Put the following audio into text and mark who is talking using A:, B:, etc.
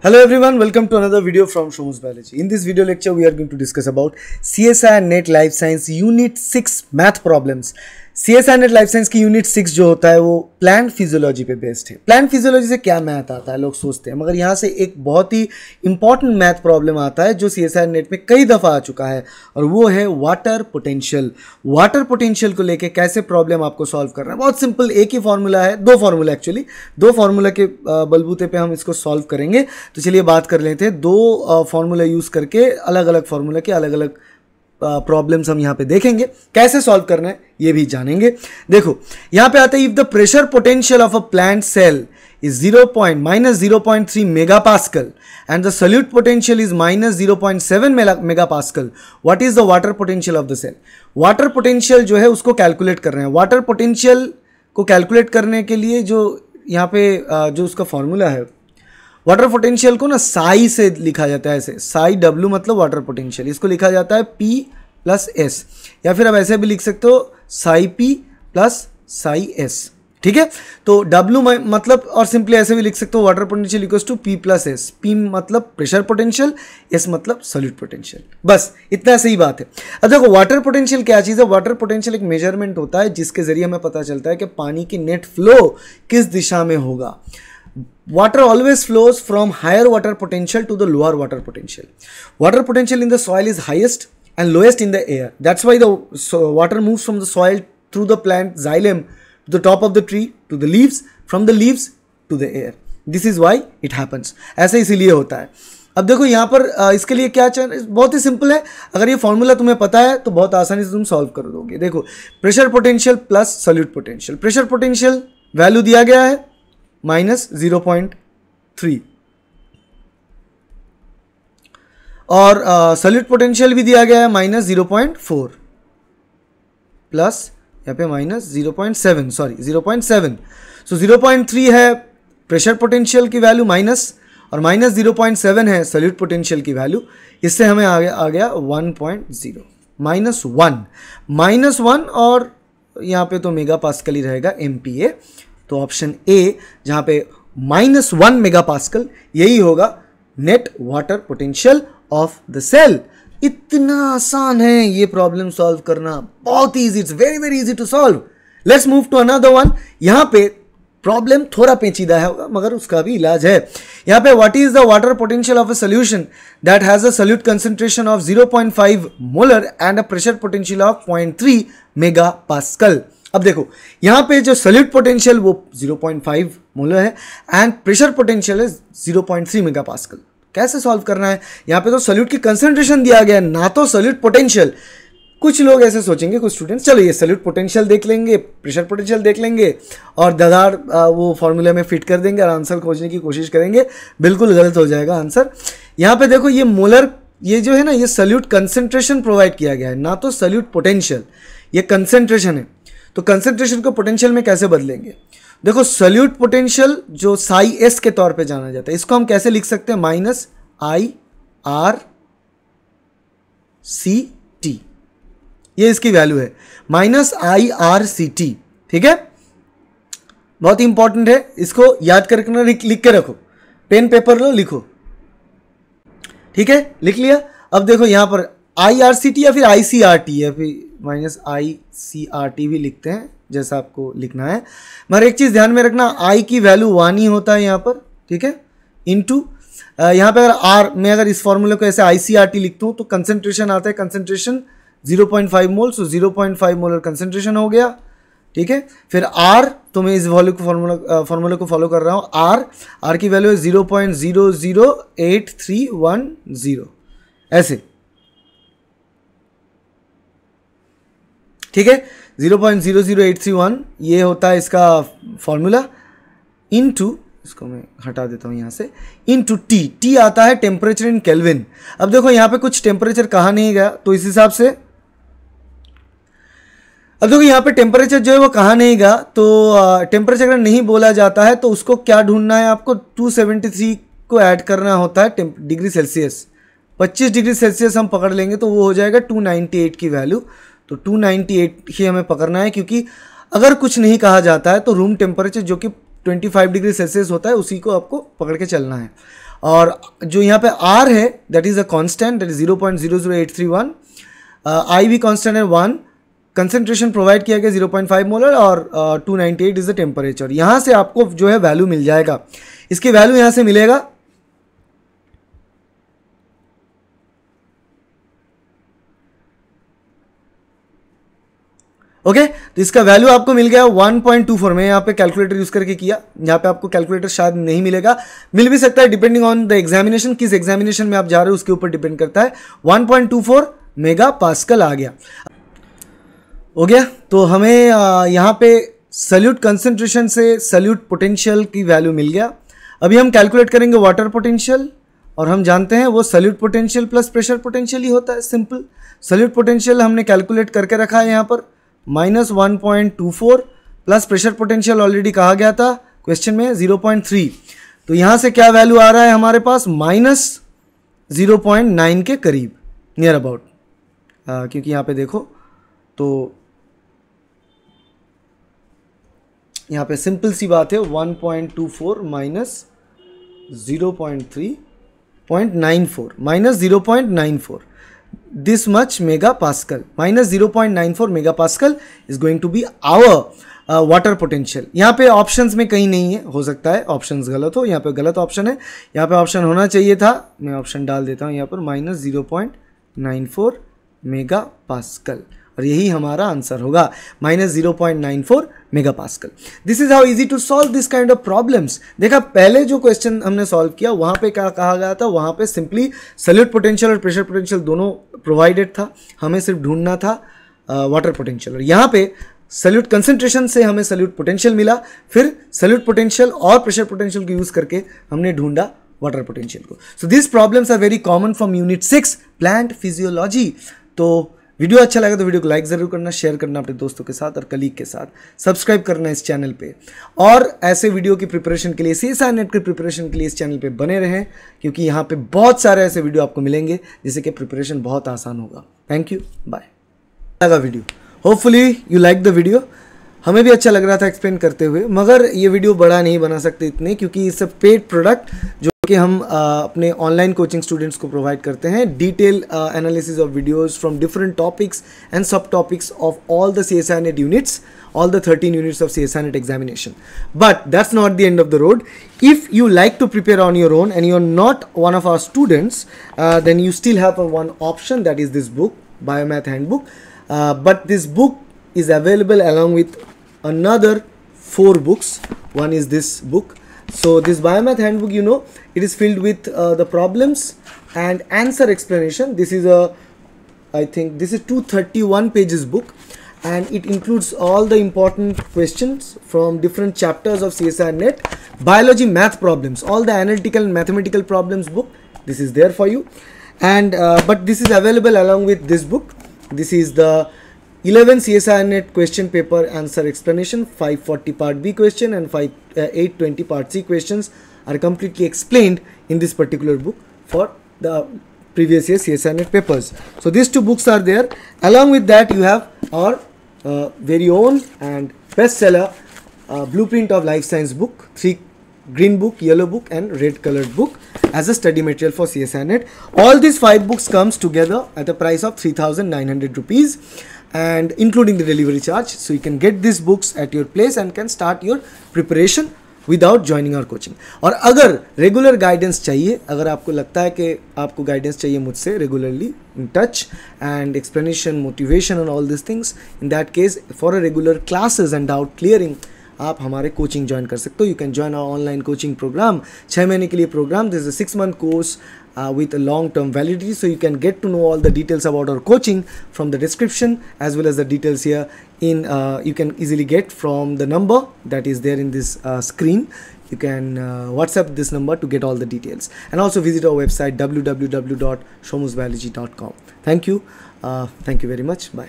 A: Hello everyone, welcome to another video from Shomu's Biology. In this video lecture, we are going to discuss about CSI and NET Life Science Unit 6 Math Problems C S and life science की unit six जो होता है वो plant physiology पे based है plant physiology से क्या math आता है लोग सोचते हैं मगर यहाँ से एक बहुत ही इंपॉर्टेंट मैथ प्रॉब्लम आता है जो सी एस नेट में कई दफ़ा आ चुका है और वो है वाटर पोटेंशियल वाटर पोटेंशियल को लेके कैसे प्रॉब्लम आपको सॉल्व करना है बहुत सिंपल एक ही फार्मूला है दो फार्मूला एक्चुअली दो फार्मूला के बलबूते पर हम इसको सॉल्व करेंगे तो चलिए बात कर लेते हैं दो फार्मूला यूज़ करके अलग अलग फार्मूला के अलग अलग प्रॉब्लम्स हम यहाँ पे देखेंगे कैसे सॉल्व करना है ये भी जानेंगे देखो यहाँ पे आता है if the pressure potential of a plant cell is zero point minus zero point three megapascal and the solute potential is minus zero point seven megapascal what is the water potential of the cell water potential जो है उसको calculate कर रहे हैं water potential को calculate करने के लिए जो यहाँ पे जो उसका फॉर्मूला है वाटर पोटेंशियल को ना साई से लिखा जाता है ऐसे साई डब्ल्यू मतलब वाटर पोटेंशियल इसको लिखा जाता है पी प्लस एस या फिर आप ऐसे भी लिख सकते हो psi P plus psi S ठीक है तो डब्ल्यू मतलब और सिंपली ऐसे भी लिख सकते हो water potential equals to P plus S P मतलब प्रेशर पोटेंशियल एस मतलब सॉल्यूट पोटेंशियल बस इतना सही बात है अब देखो वाटर पोटेंशियल क्या चीज़ है वाटर पोटेंशियल एक मेजरमेंट होता है जिसके जरिए हमें पता चलता है कि पानी की नेट फ्लो किस दिशा में होगा water always flows from higher water potential to the lower water potential. Water potential in the soil is highest and lowest in the air. That's why the so water moves from the soil through the plant xylem to the top of the tree to the leaves, from the leaves to the air. This is why it happens ऐसा isliye hota hai अब देखो यहाँ पर इसके लिए क्या चाहिए बहुत ही सिंपल है अगर ये फॉर्मूला तुम्हें पता है तो बहुत आसानी से तुम सॉल्व कर दोगे देखो pressure potential plus solute potential pressure potential value दिया गया है माइनस ज़ीरो पॉइंट थ्री और सल्यूट uh, पोटेंशियल भी दिया गया है minus zero point four plus यहाँ पे minus zero point seven sorry zero point seven so zero point three है प्रेशर पोटेंशियल की वैल्यू माइनस और माइनस ज़ीरो पॉइंट सेवन है सल्यूट पोटेंशियल की वैल्यू इससे हमें आ गया आ गया one point zero minus one minus one और यहाँ पे तो मेगा पास्कल ही रहेगा एम पी ए तो ऑप्शन ए जहां पे माइनस वन मेगा पास्कल यही होगा net water potential of the cell इतना आसान है ये प्रॉब्लम सॉल्व करना बहुत easy it's very very easy to solve let's move to another one यहां पे प्रॉब्लम थोड़ा पेचीदा है मगर उसका भी इलाज है यहां पे what is the water potential of a solution that has a solute concentration of 0.5 molar and a pressure potential of 0.3 megapascal अब देखो यहाँ पे जो सल्यूट पोटेंशियल वो 0.5 मोलर है एंड प्रेशर पोटेंशियल है 0.3 मेगापास्कल कैसे सॉल्व करना है यहाँ पे तो सल्यूट की कंसंट्रेशन दिया गया है ना तो सल्यूट पोटेंशियल कुछ लोग ऐसे सोचेंगे कुछ स्टूडेंट्स चलो ये सल्यूट पोटेंशियल देख लेंगे प्रेशर पोटेंशियल देख लेंगे और ददार वो फॉर्मूले में फिट कर देंगे और आंसर खोजने की कोशिश करेंगे बिल्कुल गलत हो जाएगा आंसर यहाँ पे देखो ये मोलर ये जो है ना ये सल्यूट कंसेंट्रेशन प्रोवाइड किया गया है ना तो सल्यूट पोटेंशियल ये कंसेंट्रेशन है तो कंसेंट्रेशन को पोटेंशियल में कैसे बदलेंगे देखो सल्यूट पोटेंशियल जो साई एस के तौर पे जाना जाता है इसको हम कैसे लिख सकते हैं minus I R C T ये इसकी वैल्यू है minus I R C T ठीक है बहुत इंपॉर्टेंट है इसको याद करके लिख के रखो पेन पेपर लो लिखो ठीक है लिख लिया अब देखो यहां पर आई आर सी टी या फिर आई सी आर टी या फिर minus I C R T भी लिखते हैं जैसा आपको लिखना है मगर एक चीज़ ध्यान में रखना आई की वैल्यू वन ही होता है यहाँ पर ठीक है इनटू यहाँ पर अगर आर मैं अगर इस फॉर्मूले को ऐसे आई सी आर टी लिखता हूँ तो कंसेंट्रेशन आता है concentration zero point five mole so zero point five molar concentration हो गया ठीक है फिर आर तो मैं इस वॉल्यू को फॉर्मूला फॉर्मूले को फॉलो कर रहा हूँ आर आर की वैल्यू है zero point zero zero eight three one zero ऐसे ठीक है zero point zero zero eight three one ये होता है इसका फॉर्मूला इन टू इसको मैं हटा देता हूँ यहाँ से इन टू टी टी आता है टेम्परेचर इन केल्विन अब देखो यहाँ पे कुछ टेम्परेचर कहा नहीं गया तो इस हिसाब से अब देखो यहाँ पे टेम्परेचर जो है वो कहा नहीं गया तो टेम्परेचर अगर नहीं बोला जाता है तो उसको क्या ढूंढना है आपको थ्री को ऐड करना होता है डिग्री सेल्सियस 25 डिग्री सेल्सियस हम पकड़ लेंगे तो वो हो जाएगा 298 की वैल्यू तो 298 ही हमें पकड़ना है क्योंकि अगर कुछ नहीं कहा जाता है तो रूम टेम्परेचर जो कि 25 डिग्री सेल्सियस होता है उसी को आपको पकड़ के चलना है और जो यहाँ पे आर है that is a constant that is zero point zero zero eight three one I भी कॉन्स्टेंट है वन कंसेंट्रेशन प्रोवाइड किया गया जीरो पॉइंट फाइव मोलर और two ninety eight is the temperature यहाँ से आपको जो है वैल्यू मिल जाएगा इसकी वैल्यू यहाँ से मिलेगा ओके तो इसका वैल्यू आपको मिल गया 1.24 पॉइंट टू फोर मैं यहाँ पे कैलकुलेटर यूज करके किया यहाँ पे आपको कैलकुलेटर शायद नहीं मिलेगा मिल भी सकता है डिपेंडिंग ऑन द एग्जामिनेशन किस एग्जामिनेशन में आप जा रहे हो उसके ऊपर डिपेंड करता है 1.24 पॉइंट मेगा पास्कल आ गया हो गया तो हमें यहाँ पे सल्यूट कंसेंट्रेशन से सल्यूट पोटेंशियल की वैल्यू मिल गया अभी हम कैलकुलेट करेंगे वाटर पोटेंशियल और हम जानते हैं वो solute potential plus pressure potential ही होता है सिंपल सल्यूट पोटेंशियल हमने कैलकुलेट करके रखा है यहाँ पर minus one point two four plus pressure potential already कहा गया था क्वेश्चन में जीरो पॉइंट थ्री तो यहां से क्या वैल्यू आ रहा है हमारे पास माइनस जीरो पॉइंट नाइन के करीब नियर अबाउट क्योंकि यहां पे देखो तो यहां पे सिंपल सी बात है one point two four minus zero point three point nine four minus zero point nine four this much megapascal minus zero point nine four mega megapascal is going to be our water potential यहाँ पे options में कहीं नहीं है हो सकता है options गलत हो यहाँ पे गलत ऑप्शन है यहाँ पे ऑप्शन होना चाहिए था मैं ऑप्शन डाल देता हूँ यहाँ पर minus zero point nine four megapascal और यही हमारा आंसर होगा minus zero point nine four megapascal this is how easy to solve this kind of problems देखा पहले जो क्वेश्चन हमने सॉल्व किया वहां पे क्या कहा गया था वहां पे सिंपली सल्यूट पोटेंशियल और प्रेशर पोटेंशियल दोनों प्रोवाइडेड था हमें सिर्फ ढूंढना था वाटर uh, पोटेंशियल और यहाँ पे सल्यूट कंसेंट्रेशन से हमें सल्यूट पोटेंशियल मिला फिर सल्यूट पोटेंशियल और प्रेशर पोटेंशियल को यूज़ करके हमने ढूंढा वाटर पोटेंशियल को so this problems are very common from unit six plant physiology तो वीडियो अच्छा लगा तो वीडियो को लाइक ज़रूर करना शेयर करना अपने दोस्तों के साथ और कलीग के साथ सब्सक्राइब करना इस चैनल पे और ऐसे वीडियो की प्रिपरेशन के लिए सी एस नेट के प्रिपरेशन के लिए इस चैनल पे बने रहें क्योंकि यहाँ पे बहुत सारे ऐसे वीडियो आपको मिलेंगे जिससे कि प्रिपरेशन बहुत आसान होगा थैंक यू बाय लगा video hopefully you like the video हमें भी अच्छा लग रहा था एक्सप्लेन करते हुए मगर ये वीडियो बड़ा नहीं बना सकते इतने क्योंकि इस सब पेड प्रोडक्ट जो कि हम आ, अपने ऑनलाइन कोचिंग स्टूडेंट्स को प्रोवाइड करते हैं detail analysis of videos from different topics and sub topics of all the C S units all the thirteen units of C S examination but that's not the end of the road if you like to prepare on your own and you are not one of our students then you still have one option that is this book biomath hand book but this book is available along with another four books one is this book so this biomath handbook you know it is filled with uh, the problems and answer explanation this is a i think this is 231 pages book and it includes all the important questions from different chapters of csir net biology math problems all the analytical and mathematical problems book this is there for you and uh, but this is available along with this book this is the 11 net question paper answer explanation, 540 part B question and 5, uh, 820 part C questions are completely explained in this particular book for the previous year net papers. So these two books are there. Along with that you have our uh, very own and bestseller uh, Blueprint of Life Science book, three green book, yellow book and red colored book as a study material for CSINET. All these five books comes together at the price of 3900 rupees and including the delivery charge. So you can get these books at your place and can start your preparation without joining our coaching. Or agar regular guidance chahiye, agar aapko lagta hai ke aapko guidance chahiye mujhse regularly in touch and explanation, motivation and all these things. In that case, for a regular classes and doubt clearing, आप हमारे coaching join कर सकते हो you can join our online coaching program. छः महीने के लिए program this is six with a long term validity so you can get to know all the details about our coaching from the description as well as the details here in uh, you can easily get from the number that is there in this uh, screen you can uh, whatsapp this number to get all the details and also visit our website www.shomusbiology.com thank you thank you very much bye